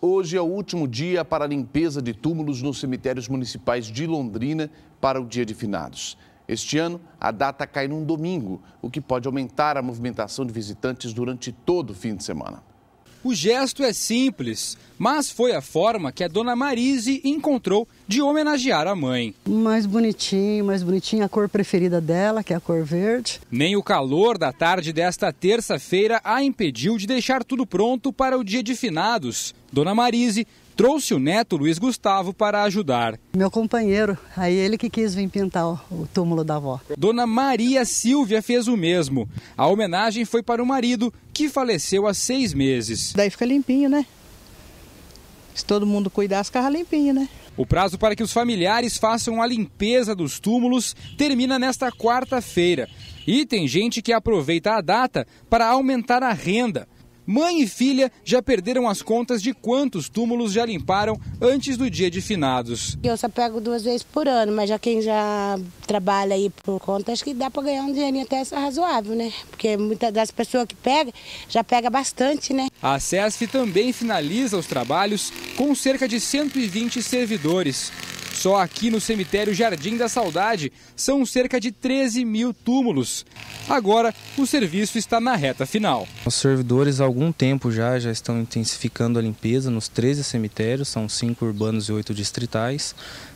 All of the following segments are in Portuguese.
Hoje é o último dia para a limpeza de túmulos nos cemitérios municipais de Londrina para o Dia de Finados. Este ano, a data cai num domingo, o que pode aumentar a movimentação de visitantes durante todo o fim de semana. O gesto é simples, mas foi a forma que a dona Marise encontrou de homenagear a mãe. Mais bonitinho, mais bonitinho, a cor preferida dela, que é a cor verde. Nem o calor da tarde desta terça-feira a impediu de deixar tudo pronto para o dia de finados. Dona Marise trouxe o neto Luiz Gustavo para ajudar. Meu companheiro, aí ele que quis vir pintar o túmulo da avó. Dona Maria Silvia fez o mesmo. A homenagem foi para o marido, que faleceu há seis meses. Daí fica limpinho, né? Se todo mundo cuidar, as carras né? O prazo para que os familiares façam a limpeza dos túmulos termina nesta quarta-feira. E tem gente que aproveita a data para aumentar a renda. Mãe e filha já perderam as contas de quantos túmulos já limparam antes do dia de finados. Eu só pego duas vezes por ano, mas já quem já trabalha aí por conta, acho que dá para ganhar um dinheirinho até razoável, né? Porque muitas das pessoas que pegam já pega bastante, né? A SESF também finaliza os trabalhos com cerca de 120 servidores. Só aqui no cemitério Jardim da Saudade são cerca de 13 mil túmulos. Agora, o serviço está na reta final. Os servidores há algum tempo já, já estão intensificando a limpeza nos 13 cemitérios, são cinco urbanos e oito distritais.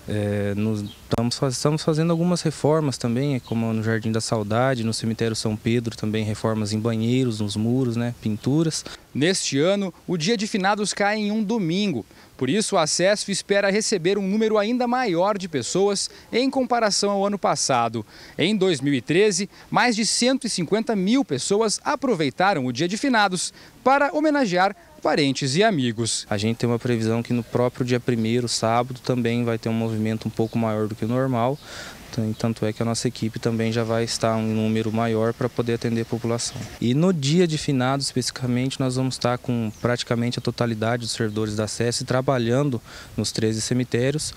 É, nos, estamos, estamos fazendo algumas reformas também, é como no Jardim da Saudade, no cemitério São Pedro também reformas em banheiros, nos muros, né, pinturas. Neste ano, o Dia de Finados cai em um domingo. Por isso, o acesso espera receber um número ainda maior de pessoas em comparação ao ano passado. Em 2013, mais de 150 mil pessoas aproveitaram o Dia de Finados para homenagear parentes e amigos. A gente tem uma previsão que no próprio dia primeiro, sábado, também vai ter um movimento um pouco maior do que o normal, né? Tanto é que a nossa equipe também já vai estar um número maior para poder atender a população. E no dia de finado, especificamente, nós vamos estar com praticamente a totalidade dos servidores da SES trabalhando nos 13 cemitérios,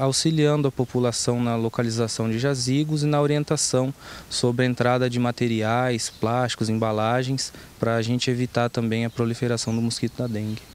auxiliando a população na localização de jazigos e na orientação sobre a entrada de materiais, plásticos, embalagens, para a gente evitar também a proliferação do mosquito da dengue.